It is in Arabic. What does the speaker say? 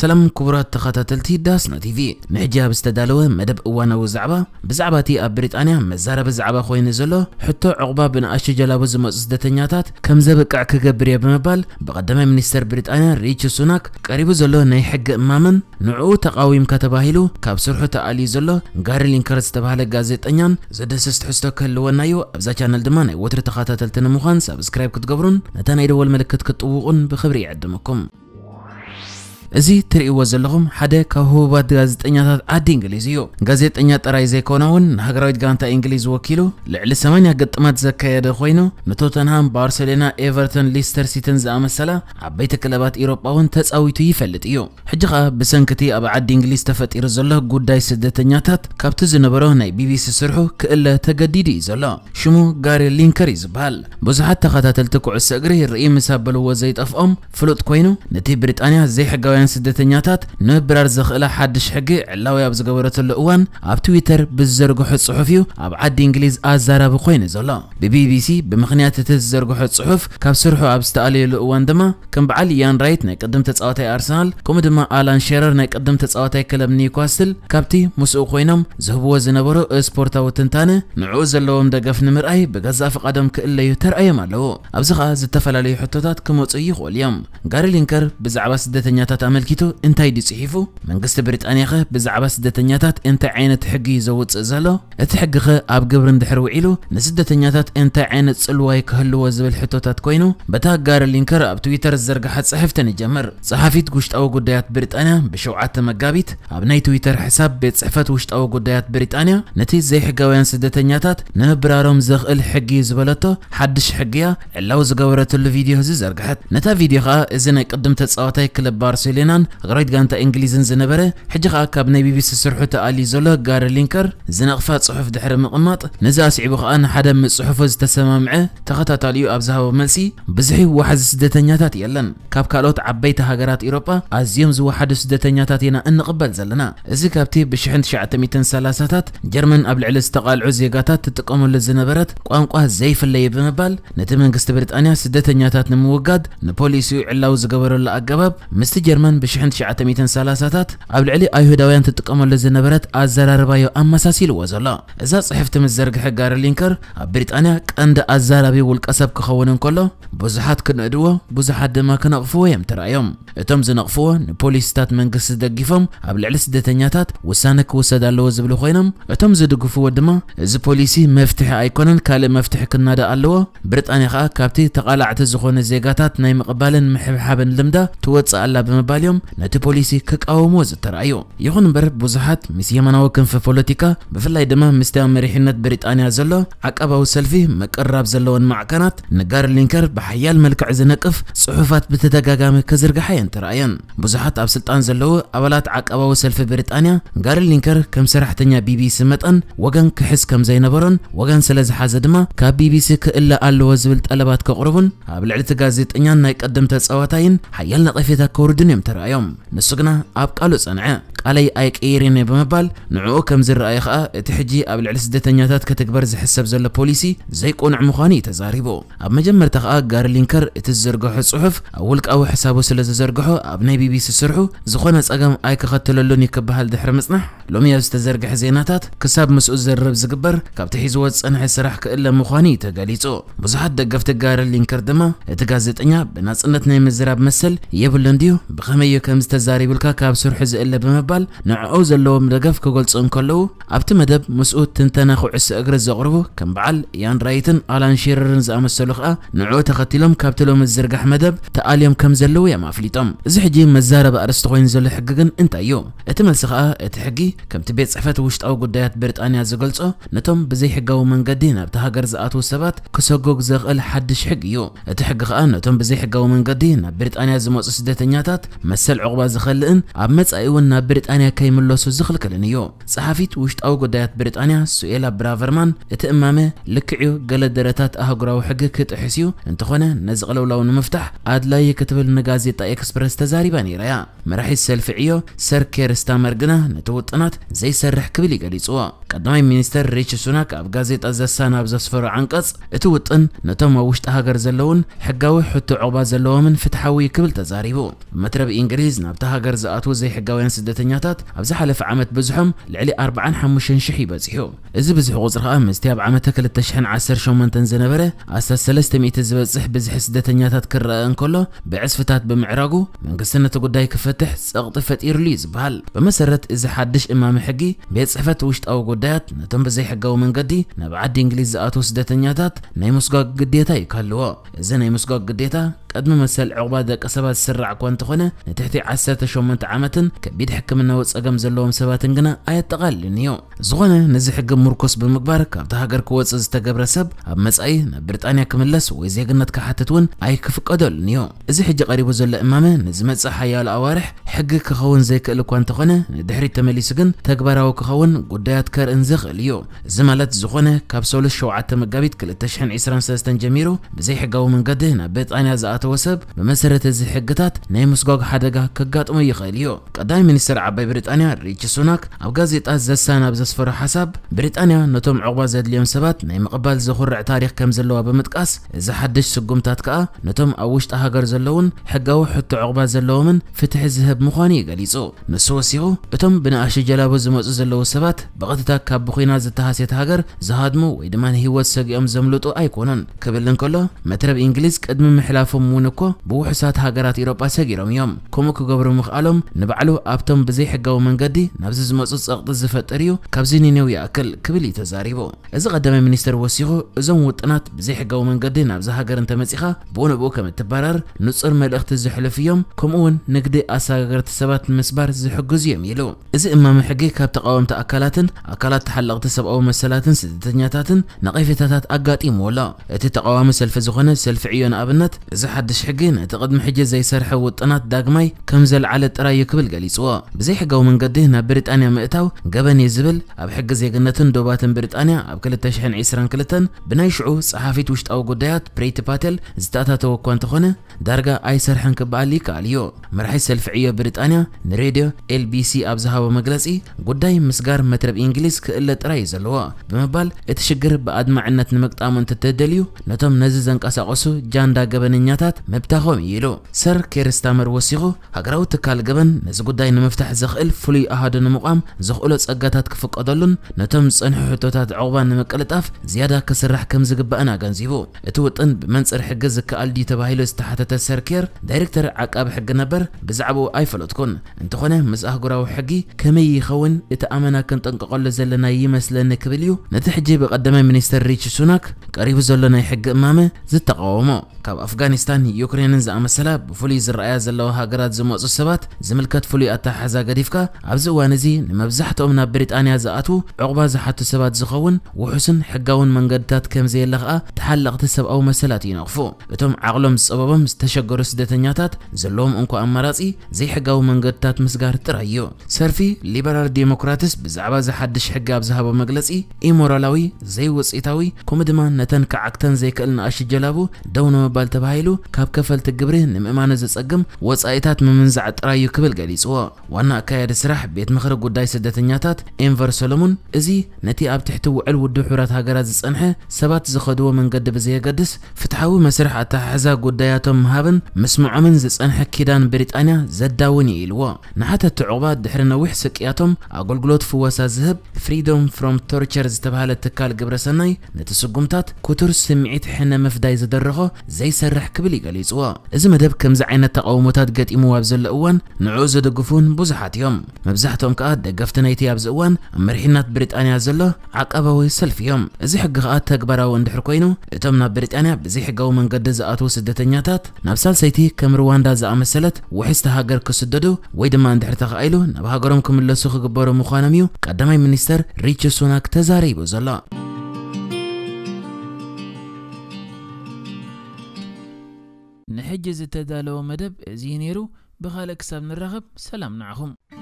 ሰላም ክቡራት ተኸታተልቲ ዳስና ቲቪ ንሕጂ ኣብ ዝተዳለወ መደብ እዋናዊ ዛዕባ ብዛዕባ እቲ ኣብ ብሪጣንያ መዛረቢ ዛዕባ ኮይኑ ዘሎ ሕቶ ዕቑባ ብንኣሽቱ ጀላቡ ዝመፁ ስደተኛታት ከም ዘብቃዕ ክገብር እየ ብምባል ብቀዳማይ ሚኒስተር ብሪጣንያ ሪቺ ሱናክ ቀሪቡ ዘሎ ናይ ሕጊ እማምን ንዕኡ ተቃዊምካ ተባሂሉ ካብ ስርሑ ተኣልዩ ዘሎ ጋሪ ሊንከር ዝተባሃለ ጋዜጠኛን ዘደስስ ትሕዝቶ ክህልወና እዩ ኣብዛ ቻነል ድማ ናይ ወትሪ ተኸታተልቲ ንምዃን ሰብስክራይብ ክትገብሩን ነታ ናይ ደወል ምልክት ክትጥውቑን ብክብሪ ይዕድመኩም زي تري وزلهم حدا كهوبات غازتنيات عاد إنجليزيو غازتنيات رايزي كونون هجرات جانتا إنجليز وكيلو لعل سمانيا قد مات زكايا دخوينو نتوتنهام بارسلونا إيفرتون ليستر سيتنز أمثلا عبيت كلبات إوروبا ون تسأويتو يفلتيو حجقا بسنكتي أبا عاد إنجليز تفتير زله سدت سدتنياتات كابتز نبروه ناي بي بي سي سرحو كإلا تقديدي زله شمو غاري لينكري زبال بزحات تقاتل تكوع السقري الرئي مسابلو وزيت أفقم فلوت كوينو نتي بريطانيا زي حقاوي ኤርትራውያን ስደተኛታት ንምብራር ዝኽእላ ሓድሽ ሕጊ ዕላዊ ኣብ ዝገበረተሉ እዋን ኣብ ትዊተር ብዝዘርግሖ ጽሑፍ እዩ ኣብ ዓዲ እንግሊዝ ኣዛራቢ ኮይኑ ዘሎ ብቢቢሲ ብምኽንያት እቲ ዝዘርግሖ ጽሑፍ ካብ ስርሑ ኣብ ዝተኣለየሉ እዋን ድማ ከም በዓል ያን ራይት ናይ ቅድም ተጻዋታይ ኣርሰናል ከምኡ ድማ ኣላን ሼረር ናይ ቅድም ተጻዋታይ ክለብ ኒውካስትል ካብቲ ምስኡ ኮይኖም ዝህብዎ ዝነበሩ ስፖርታዊ ትንታነ ንዕኡ ዘለዎም ደገፍ ንምርኣይ ብገዛእ ፍቓዶም ክእለዩ ተርኣዮም ኣለዉ ኣብዚ ኸኣ ዝተፈላለዩ ሕቶታት ክመፁ ይኽእሉ እዮም ጋሪ ሊንከር ብዛዕባ ስደተኛታት تاملكيتو انتاي دي صحيفو منقست بريطانياخ بزعبا سدتانياتات انتا عينت حقي زوت سأزالو اتحقق اب قبرن دحرو عيلو نسدتانياتات انتا عينت سلواي كهلو وزبل حتوتات كوينو بتا قار اللينكر اب تويتر الزرق حد صحفتاني جمر صحافيت قوشت او قدايات بريطانيا بشوعات مقابيت اب ناي تويتر حساب بيت صحفات وشت او قدايات بريطانيا نتيز زي حقاوين سدتانياتات نبرارو مزغ الحقي زبلتو حدش حقيا اللو زقورتو الفيديو هزي زرقحت نتا فيديو خا ازينا يقدم تتصاواتي كلب بارسيلي زلينان غريت غانتا انجليزن زنبره حجي خاكا بني بي بي سي سرحو تالي زولو غار لينكر زنقفا صحف دحر مقماط نزا سعبو خان حدا من الصحف تسمامع تخطا تاليو ابزهاو ملسي بزحي وحز سدتنياتات يلن كاب كالوت عبيت هاجرات اوروبا ازيوم زو حد سدتنياتات ينا ان قبل زلنا ازي كابتي بشحن 1930 جرمن ابل علس تقال عزيغاتات تتقمو لزنبرت قوانقوا زيف اللي بمبال نتمنغست بريطانيا سدتنياتات نموغاد نبوليسي علاو زغبرو لا اغباب مست جرمن ዘመን ብ1930ታት ኣብ ልዕሊ ኣይሁዳውያን ትጥቀመሉ ዝነበረት ኣዘራርባዮ ኣመሳሲልዎ ዘሎ እዛ ፅሕፍቲ ምስ ዘርግሐ ጋሪ ሊንከር ኣብ ብሪጣንያ ቀንዲ ኣዛራቢ ውልቀ ሰብ ክኸውን እንከሎ ብዙሓት ክነእድዎ ብዙሓት ድማ ክነቕፍዎ እዮም ተራእዮም እቶም ዝነቕፍዎ ንፖሊስታት መንግስቲ ደጊፎም ኣብ ልዕሊ ስደተኛታት ውሳነ ክውሰድ ኣለዎ ዝብሉ ኮይኖም እቶም ዝድግፍዎ ድማ እዚ ፖሊሲ መፍትሒ ኣይኮነን ካልእ መፍትሒ ክናዳ ኣለዎ ብሪጣንያ ከዓ ካብቲ ተቓላዕቲ ዝኾነ ዜጋታት ናይ ምቕባልን ምሕብሓብን ልምዳ ትወፅእ ኣላ ብምባል اليوم نت بوليسي كك أو موز ترعيو يخون بر بزحات مسيا مناو كن في بوليتيكا بفلا يدما مستوى مريحنات بريطانيا زلو عقباو سلفي مقرب زلون معكنات نجار لينكر بحيال ملكع زنقف صحفات بتتجاجم كزرقحين ترعين بزحات أب سلطان زلو أبلات عقباو سلفي بريطانيا نجار لينكر كم سرحتنيا بي بي سي متن وجن كحس كم زي نبرن وجن سلز حازدما كبي بي سي كإلا ألو زبلت ألبات كقربن أبلعت جازيت إنيان نايقدم تسواتين حيال نطفيتا كوردنيم تر ترأيهم نسقنا أب قالو صنع قالي أيك إيرين بمبال نعو كم زر أي خاء تحجي اب العلس دتنياتات نياتات كتكبر زحسب زل بوليسي زي قنع مخاني تزاريبو أب مجمر تخا غار لينكر تزرغو الصحف أولك أو حسابو سلا زرغو أب ناي بي بي بيس السرحو زخونا سأقم أيك خطللوني كبهال دحر مصنح لومي يستزرقح حزيناتات كساب مسو زرب زكبر كاب تحيز و صنع سرح كلا مخاني تغاليصو بزحد دقفت غار لينكر دما اتغازتنيا أنيا بناس أنتنا مزراب مسل يبلنديو بخ خمیه کم استزاری بلکه کاب سر حز ایله به مبل نعوز اللوم دگف کوگلز اون کلو. عبت مدب مسئول تنتنه خوس اجر زغربو کم بعل یان رایتن آلان شیررنز آم سلخه نعوت ختیلم کابتلوم زرگح مدب تقلیم کم زلو یا مافلیتام. زحجیم مزاره بارست قوین زل حققن انت ایوم. اتمال سخه اتحجی کم تبیت صفات وشت او قدرت برت آنی از گلز آ نتام بزیح جو من قدینا بته جرز آتو سبات کسوجوگ زغل حدش حجیوم. اتحج خان نتام بزیح جو من قدینا برت آنی از موسسه دتنیات مسل عقبه زخلن اب مصايون بريطانيا كيملوسو زخلكلن يو صحافيت وشت او غدايات بريطانيا سويلا برافرمان اتامامه لكعيو قال الدراتات اهغراو حق كتحسيو انتخونه نزقلو لو نمفتح ادلاي كتبل نغازيتا اكسبرس تزاري بانيريا مرحي السلفعيو سركير استامرغنا نتوطنات زي سرح كبلي قاليصوا قدامي مينستر ريتش سوناك اب غازيت ازسان اب زسفر عنقص اتوطن نتم وشت هاجر زلون حقاوي حتو عوبا زلومن فتحوي كبل تزاريبو مترب انجليز نابتا هاجر زاتو زي حقاوي سدتنياتات اب زحلف عمت بزحم لعلي 4 حمشن شحي بزحو از بزح غزرها مستياب عمتك للتشحن 10 شومن تنزنبره اس 300 زبزح بزح سدتنياتات كرن كله بعصفتات بمعراقو من قسنة قداي كفتح سقط فتير ليز بهال بمسرت از حدش امام حقي بيصفت وشت او قد ጉዳያት ነቶም ብዘይ ሕጋዊ መንገዲ ናብ ዓዲ እንግሊዝ ዝኣትዉ ስደተኛታት ናይ ምስጓግ ግዴታ እዩ ካልዎ እዚ ናይ ምስጓግ ግዴታ قدم مسل عقبات دک سبات سرع کنده خونه نتیجه عصر تشویم تعمت کبید حکم نوتس اگم زلوم سبات انجنا آیت آية قلی نیو زخونه نزح حکم مرکوس به مبارک ابتها گر کوتس رسب اب مسای نبرت آنیا کمل لس و ازیا جنت که حتتون آی کفک قدل حج قریب زل امام نزم مس حیال حق کخون زیک قلی کنده خونه ندهری تملی سجن تجبر او کخون قدرت کار انزخ لیو زمالت زخونه کابسول شو عت مجبید کل تشحن عسران سستن جمیرو بزی حجاو من قده نبرت آنیا زات ተወሰብ ብመሰረተ እዚ ሕግታት ናይ ምስጓግ ሓደጋ ከጋጥሞ ይኽእል እዩ ቀዳይ ሚኒስትር ዓባይ ብሪጣንያ ሪቺ ሱናክ ኣብ ጋዜጣ ዘሳናብ ዘስፈሮ ሓሳብ ብሪጣንያ ነቶም ዕቑባ ዘድልዮም ሰባት ናይ ምቕባል ዘኹርዕ ታሪክ ከም ዘለዋ ብምጥቃስ እዚ ሓድሽ ስጉምታት ከዓ ነቶም ኣብ ውሽጢ ሃገር ዘለውን ሕጋዊ ሕቶ ዕቑባ ዘለዎምን ፍትሒ ዝህብ ምዃኑ ይገሊጹ ንሱ ወሲኹ እቶም ብንኣሽ ጀላቡ ዝመፁ ዘለዉ ሰባት ብቐጥታ ካብ ብኹና ዝተሃስየት ሃገር ዝሃድሙ ወይ ድማ ንህይወት ሰጊኦም ዘምልጡ ኣይኮኑን ክብል እንከሎ መትረብ እንግሊዝ ቅድሚ ምሕላፎም እሙንኮ ብውሕሳት ሃገራት ኢሮጳ ሰጊሮም እዮም ከምኡ ክገብሩ ምኽኣሎም ንባዕሉ ኣብቶም ብዘይሕጋዊ መንገዲ ናብዚ ዝመፁ ፀቕጢ ዝፈጥር እዩ ካብዚ ንኔው ይኣክል ክብል እዩ ተዛሪቡ እዚ ቀዳማይ ሚኒስትር ወሲኹ እዞም ውጥናት ብዘይሕጋዊ መንገዲ ናብዚ ሃገር እንተመፂኻ ብኡ ንብኡ ከም እትበረር ንፁር መልእኽቲ ዝሕልፍ እዮም ከምኡውን ንግዲ ኣሰጋገርቲ ሰባት ንምስባር ዝሕግዙ እዮም ኢሉ እዚ እማሚ ሕጊ ካብ ተቃወምቲ ኣካላትን ኣካላት ተሓለቕቲ ሰብኣዊ መሰላትን ስደተኛታትን ነቐፌታታት ኣጋጢምዎ ኣሎ እቲ ተቃዋሚ ሰልፊ ዝኾነ ሰልፊ ዕዮ ንኣብነት እዚ حدش حقين اعتقد محجز زي سرحه وطنات داقمي كمزل على ترايك قبل قليسوا بزي حقو من قدهنا بريطانيا مئتاو قبني زبل اب حق زي قنتن دوباتن بريطانيا اب كلتا شحن عسران كلتن بنايشعو صحافيت وشت او قديات بريت باتل زتاتا توقوان تخونه درجة أي سرحن كبالي كاليو مرحي سلفعية بريطانيا نريديو ال بي سي أبزها زهاب مجلسي قداي مسجار مترب إنجليز كإلا ترايز اللواء بمبال اتشجر بأدمع عنت نمقت آمن تتدليو نتم نززن كأساقسو جان دا قبن النياتات مبتاخو ميلو سر كيرستامر وسيغو هقراو تكال قبن نز قداي نمفتح زخل فلي أهاد نمقام زخولو تسقاتات كفق أدلون نتم صنحو حتوتات عقبان نمقلتاف زيادة كسرح كمزق بأنا قنزيبو اتوطن بمنصر حقزك كالدي تباهيلو استحاتت ተሰርኪር ዳይሬክተር ዓቃብ ሕጊ ነበር ብዛዕባኡ ኣይፈለጥኩን እንተኾነ ምስ ኣህጉራዊ ሕጊ ከመይ ይኸውን እቲ ኣመና ክንጠንቀቐሉ ዘለና ይመስለኒ ክብል እዩ ነቲ ሕጂ ብቀዳማይ ሚኒስትር ሪች ሱናክ ቀሪቡ ዘሎ ናይ ሕጊ እማመ ዝተቃወሞ ካብ ኣፍጋኒስታን ዩክሬንን ዝኣመሰላ ብፍሉይ ዝረኣያ ዘለዋ ሃገራት ዝመፁ ሰባት ዝምልከት ፍሉይ ኣተሓሕዛ ገዲፍካ ኣብዚ እዋን እዚ ንመብዛሕትኦም ናብ ብሪጣንያ ዝኣትዉ ዕቑባ ዝሓቱ ሰባት ዝኸውን ውሑስን ሕጋውን መንገድታት ከምዘየለ ከዓ ተሓለቕቲ ሰብኣዊ መሰላት ይነቕፉ እቶም ዓቕሎም ዝፀበቦም ዝተሸገሩ ስደተኛታት ዘለዎም እንኳ ኣማራፂ ዘይሕጋዊ መንገድታት ምስጋር ጥራይ እዩ ሰልፊ ሊበራል ዴሞክራትስ ብዛዕባ ዝሓድሽ ሕጊ ኣብ ዝሃቦ መግለፂ ኢሞራላዊ ዘይውፅኢታዊ ከምኡ ድማ ነተን ክዓግተን ዘይክእል ንኣሽ ጀላቡ ደው ንምባል ተባሂሉ ካብ ከፈልቲ ግብሪ ንምእማነ ዘፀግም ወፃኢታት ምምንዛዕ ጥራይ እዩ ክብል ገሊፅዎ ዋና ኣካየዲ ስራሕ ቤት ምክሪ ጉዳይ ስደተኛታት ኤንቨር ሰሎሙን እዚ ነቲ ኣብ ትሕቲ ውዕል ውድብ ሕብረት ሃገራት ዝፀንሐ ሰባት ዝኸድዎ መንገዲ ብዘየገድስ ፍትሓዊ መስርሕ ኣተሓሕዛ ጉዳያቶም ሃብን ምስ ምዖምን ዝፀንሐ ኪዳን ብሪጣንያ ዘዳውን እዩ ኢልዎ ንሓተ ትዕቑባት ድሕሪ ነዊሕ ስቅያቶም ኣገልግሎት ፍወሳ ዝህብ ፍሪዶም ፍሮም ቶርቸር ዝተባሃለ ትካል ግብረ ሰናይ ነቲ ስጉምታት ኩቱር ስምዒት ሕነ ምፍዳይ ዝደረኾ ዘይሰርሕ ክብል ይገሊፅዎ እዚ መደብ ከምዚ ዓይነት ተቃውሞታት ገጢምዎ ኣብ ዘሎ እዋን ንዕኡ ዝድግፉን ብዙሓት እዮም መብዛሕትኦም ከዓ ደገፍቲ ናይቲ ኣብዚ እዋን ኣብ መሪሕናት ብሪጣንያ ዘሎ ዓቀባዊ ሰልፊ እዮም እዚ ሕጊ ከዓ ተግባራዊ እንድሕር ኮይኑ እቶም ናብ ብሪጣንያ ብዘይሕጋዊ መንገዲ ዝኣትዉ ስደተኛታት ናብሳል ሰይቲ ከም ሩዋንዳ ዝኣመሰለት ውሕዝቲ ሃገር ክስደዱ ወይ ድማ እንድሕር ተኻኢሉ ናብ ሃገሮም ክምለሱ ክግበሩ ምዃኖም እዩ ቀዳማይ ሚኒስተር ሪቺ ሱናክ ተዛሪቡ ዘሎ ንሕጂ ዝተዳለወ መደብ እዚ ነይሩ ብኻልእ ክሳብ ንራኸብ ሰላም ንዓኹም